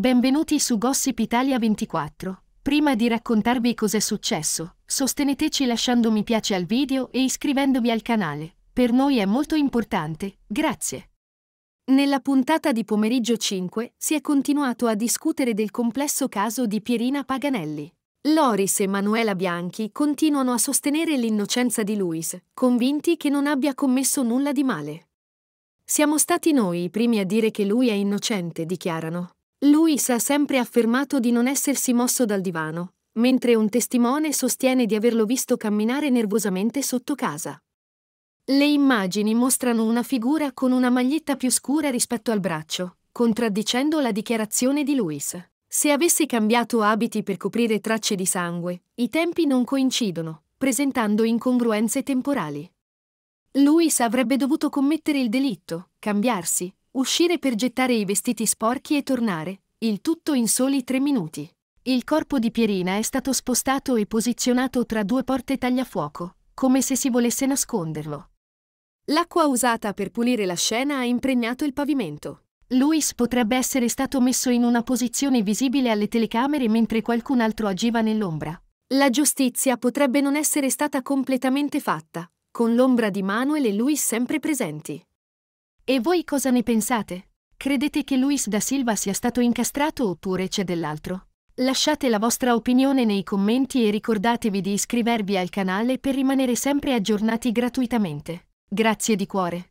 Benvenuti su Gossip Italia 24. Prima di raccontarvi cos'è successo, sosteneteci lasciando mi piace al video e iscrivendovi al canale. Per noi è molto importante, grazie. Nella puntata di pomeriggio 5 si è continuato a discutere del complesso caso di Pierina Paganelli. Loris e Manuela Bianchi continuano a sostenere l'innocenza di Luis, convinti che non abbia commesso nulla di male. Siamo stati noi i primi a dire che lui è innocente, dichiarano. Luis ha sempre affermato di non essersi mosso dal divano, mentre un testimone sostiene di averlo visto camminare nervosamente sotto casa. Le immagini mostrano una figura con una maglietta più scura rispetto al braccio, contraddicendo la dichiarazione di Luis. Se avessi cambiato abiti per coprire tracce di sangue, i tempi non coincidono, presentando incongruenze temporali. Luis avrebbe dovuto commettere il delitto, cambiarsi, uscire per gettare i vestiti sporchi e tornare, il tutto in soli tre minuti. Il corpo di Pierina è stato spostato e posizionato tra due porte tagliafuoco, come se si volesse nasconderlo. L'acqua usata per pulire la scena ha impregnato il pavimento. Luis potrebbe essere stato messo in una posizione visibile alle telecamere mentre qualcun altro agiva nell'ombra. La giustizia potrebbe non essere stata completamente fatta, con l'ombra di Manuel e Luis sempre presenti. E voi cosa ne pensate? Credete che Luis da Silva sia stato incastrato oppure c'è dell'altro? Lasciate la vostra opinione nei commenti e ricordatevi di iscrivervi al canale per rimanere sempre aggiornati gratuitamente. Grazie di cuore.